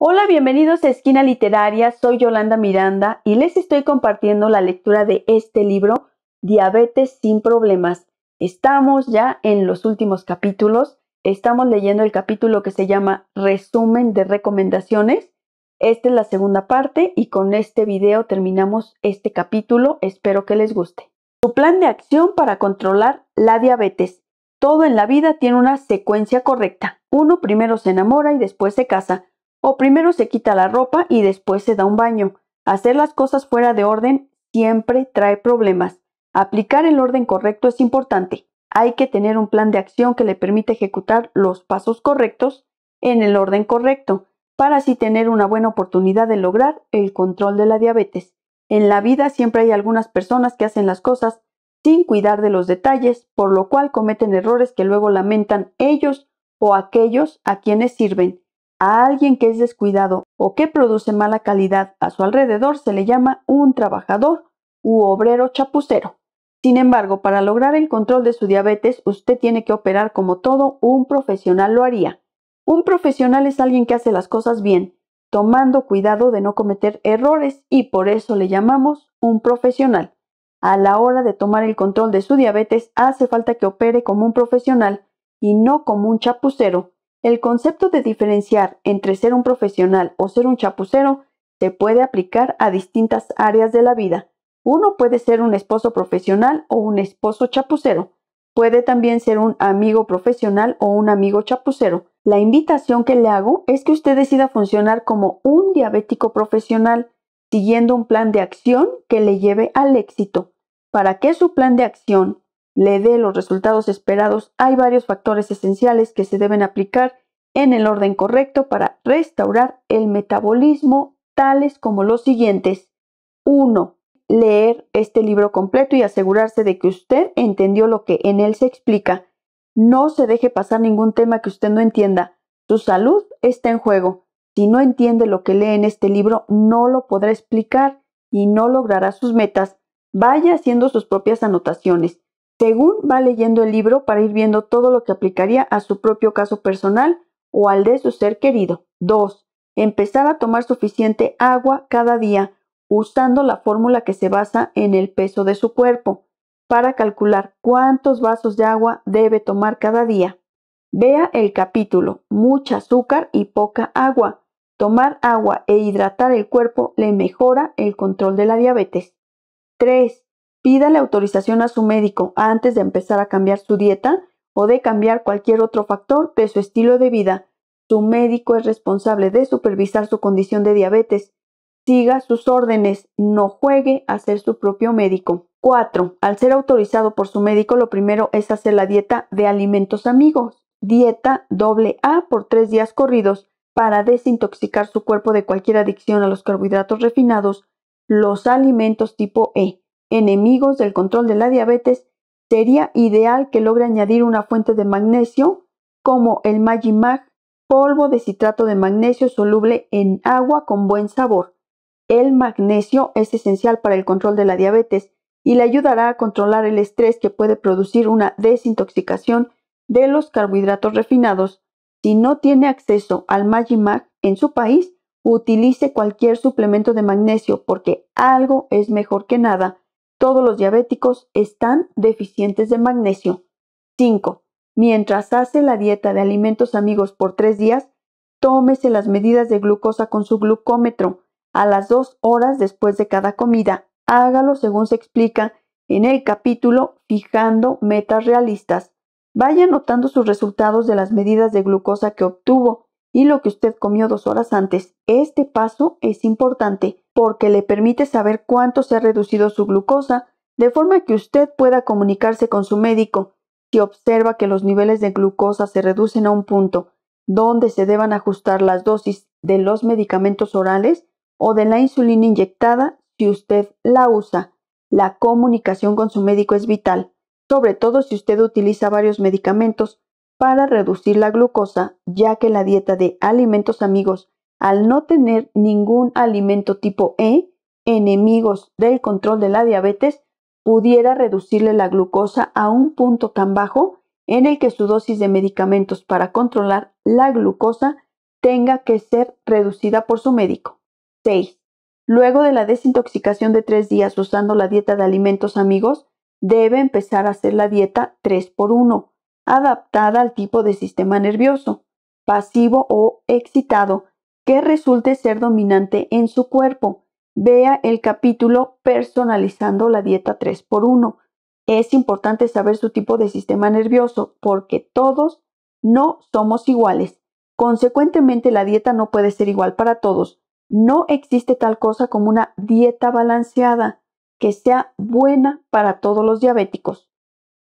Hola, bienvenidos a Esquina Literaria, soy Yolanda Miranda y les estoy compartiendo la lectura de este libro, Diabetes sin Problemas. Estamos ya en los últimos capítulos, estamos leyendo el capítulo que se llama Resumen de Recomendaciones. Esta es la segunda parte y con este video terminamos este capítulo, espero que les guste. Tu plan de acción para controlar la diabetes. Todo en la vida tiene una secuencia correcta. Uno primero se enamora y después se casa. O primero se quita la ropa y después se da un baño. Hacer las cosas fuera de orden siempre trae problemas. Aplicar el orden correcto es importante. Hay que tener un plan de acción que le permita ejecutar los pasos correctos en el orden correcto, para así tener una buena oportunidad de lograr el control de la diabetes. En la vida siempre hay algunas personas que hacen las cosas sin cuidar de los detalles, por lo cual cometen errores que luego lamentan ellos o aquellos a quienes sirven. A alguien que es descuidado o que produce mala calidad a su alrededor se le llama un trabajador u obrero chapucero. Sin embargo, para lograr el control de su diabetes, usted tiene que operar como todo un profesional lo haría. Un profesional es alguien que hace las cosas bien, tomando cuidado de no cometer errores y por eso le llamamos un profesional. A la hora de tomar el control de su diabetes hace falta que opere como un profesional y no como un chapucero, el concepto de diferenciar entre ser un profesional o ser un chapucero se puede aplicar a distintas áreas de la vida. Uno puede ser un esposo profesional o un esposo chapucero. Puede también ser un amigo profesional o un amigo chapucero. La invitación que le hago es que usted decida funcionar como un diabético profesional, siguiendo un plan de acción que le lleve al éxito. Para qué su plan de acción le dé los resultados esperados, hay varios factores esenciales que se deben aplicar en el orden correcto para restaurar el metabolismo, tales como los siguientes. 1. Leer este libro completo y asegurarse de que usted entendió lo que en él se explica. No se deje pasar ningún tema que usted no entienda. Su salud está en juego. Si no entiende lo que lee en este libro, no lo podrá explicar y no logrará sus metas. Vaya haciendo sus propias anotaciones según va leyendo el libro para ir viendo todo lo que aplicaría a su propio caso personal o al de su ser querido. 2. Empezar a tomar suficiente agua cada día usando la fórmula que se basa en el peso de su cuerpo para calcular cuántos vasos de agua debe tomar cada día. Vea el capítulo Mucha azúcar y poca agua. Tomar agua e hidratar el cuerpo le mejora el control de la diabetes. 3. Pídale autorización a su médico antes de empezar a cambiar su dieta o de cambiar cualquier otro factor de su estilo de vida. Su médico es responsable de supervisar su condición de diabetes. Siga sus órdenes, no juegue a ser su propio médico. 4. Al ser autorizado por su médico, lo primero es hacer la dieta de alimentos amigos, dieta doble A por tres días corridos para desintoxicar su cuerpo de cualquier adicción a los carbohidratos refinados, los alimentos tipo E, enemigos del control de la diabetes, sería ideal que logre añadir una fuente de magnesio como el Magimag, polvo de citrato de magnesio soluble en agua con buen sabor. El magnesio es esencial para el control de la diabetes y le ayudará a controlar el estrés que puede producir una desintoxicación de los carbohidratos refinados. Si no tiene acceso al Magimag en su país, utilice cualquier suplemento de magnesio porque algo es mejor que nada. Todos los diabéticos están deficientes de magnesio. 5. Mientras hace la dieta de alimentos amigos por tres días, tómese las medidas de glucosa con su glucómetro a las 2 horas después de cada comida. Hágalo según se explica en el capítulo Fijando metas realistas. Vaya anotando sus resultados de las medidas de glucosa que obtuvo y lo que usted comió dos horas antes. Este paso es importante porque le permite saber cuánto se ha reducido su glucosa, de forma que usted pueda comunicarse con su médico si observa que los niveles de glucosa se reducen a un punto donde se deban ajustar las dosis de los medicamentos orales o de la insulina inyectada si usted la usa. La comunicación con su médico es vital, sobre todo si usted utiliza varios medicamentos para reducir la glucosa, ya que la dieta de alimentos amigos al no tener ningún alimento tipo E, enemigos del control de la diabetes, pudiera reducirle la glucosa a un punto tan bajo en el que su dosis de medicamentos para controlar la glucosa tenga que ser reducida por su médico. 6. Luego de la desintoxicación de tres días usando la dieta de alimentos amigos, debe empezar a hacer la dieta 3 x 1, adaptada al tipo de sistema nervioso, pasivo o excitado, que resulte ser dominante en su cuerpo. Vea el capítulo Personalizando la dieta 3x1. Es importante saber su tipo de sistema nervioso porque todos no somos iguales. Consecuentemente, la dieta no puede ser igual para todos. No existe tal cosa como una dieta balanceada que sea buena para todos los diabéticos.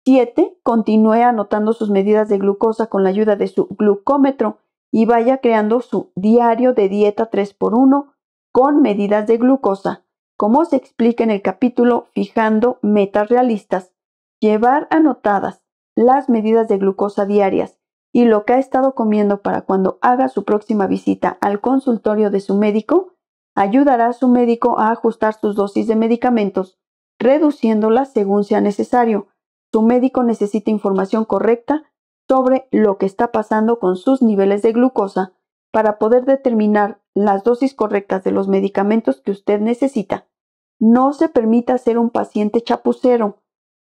7. Continúe anotando sus medidas de glucosa con la ayuda de su glucómetro y vaya creando su diario de dieta 3x1 con medidas de glucosa, como se explica en el capítulo Fijando metas realistas. Llevar anotadas las medidas de glucosa diarias y lo que ha estado comiendo para cuando haga su próxima visita al consultorio de su médico, ayudará a su médico a ajustar sus dosis de medicamentos, reduciéndolas según sea necesario. Su médico necesita información correcta sobre lo que está pasando con sus niveles de glucosa para poder determinar las dosis correctas de los medicamentos que usted necesita. No se permita ser un paciente chapucero,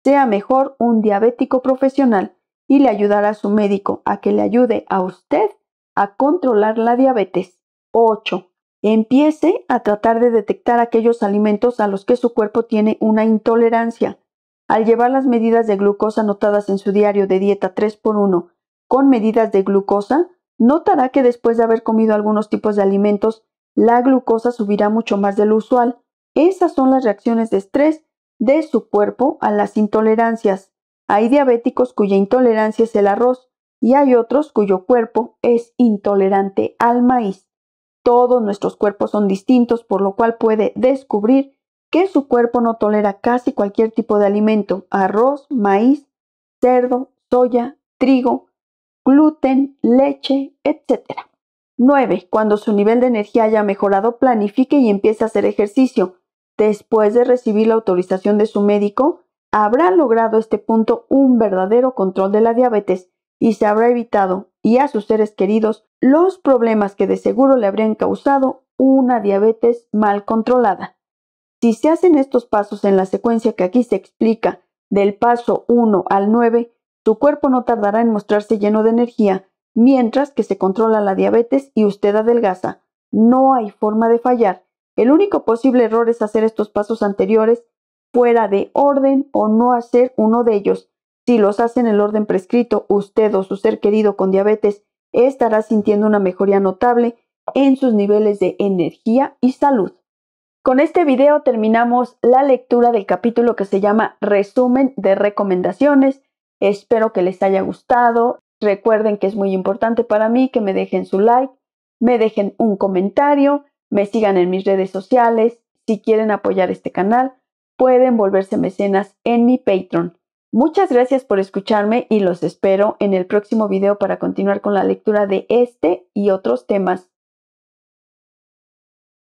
sea mejor un diabético profesional y le ayudará a su médico a que le ayude a usted a controlar la diabetes. 8. Empiece a tratar de detectar aquellos alimentos a los que su cuerpo tiene una intolerancia. Al llevar las medidas de glucosa notadas en su diario de dieta 3x1 con medidas de glucosa, notará que después de haber comido algunos tipos de alimentos, la glucosa subirá mucho más de lo usual. Esas son las reacciones de estrés de su cuerpo a las intolerancias. Hay diabéticos cuya intolerancia es el arroz y hay otros cuyo cuerpo es intolerante al maíz. Todos nuestros cuerpos son distintos, por lo cual puede descubrir que su cuerpo no tolera casi cualquier tipo de alimento, arroz, maíz, cerdo, soya, trigo, gluten, leche, etc. 9. Cuando su nivel de energía haya mejorado, planifique y empiece a hacer ejercicio. Después de recibir la autorización de su médico, habrá logrado este punto un verdadero control de la diabetes y se habrá evitado y a sus seres queridos los problemas que de seguro le habrían causado una diabetes mal controlada. Si se hacen estos pasos en la secuencia que aquí se explica, del paso 1 al 9, su cuerpo no tardará en mostrarse lleno de energía, mientras que se controla la diabetes y usted adelgaza. No hay forma de fallar. El único posible error es hacer estos pasos anteriores fuera de orden o no hacer uno de ellos. Si los hacen en el orden prescrito, usted o su ser querido con diabetes estará sintiendo una mejoría notable en sus niveles de energía y salud. Con este video terminamos la lectura del capítulo que se llama Resumen de Recomendaciones. Espero que les haya gustado. Recuerden que es muy importante para mí que me dejen su like, me dejen un comentario, me sigan en mis redes sociales. Si quieren apoyar este canal, pueden volverse mecenas en mi Patreon. Muchas gracias por escucharme y los espero en el próximo video para continuar con la lectura de este y otros temas.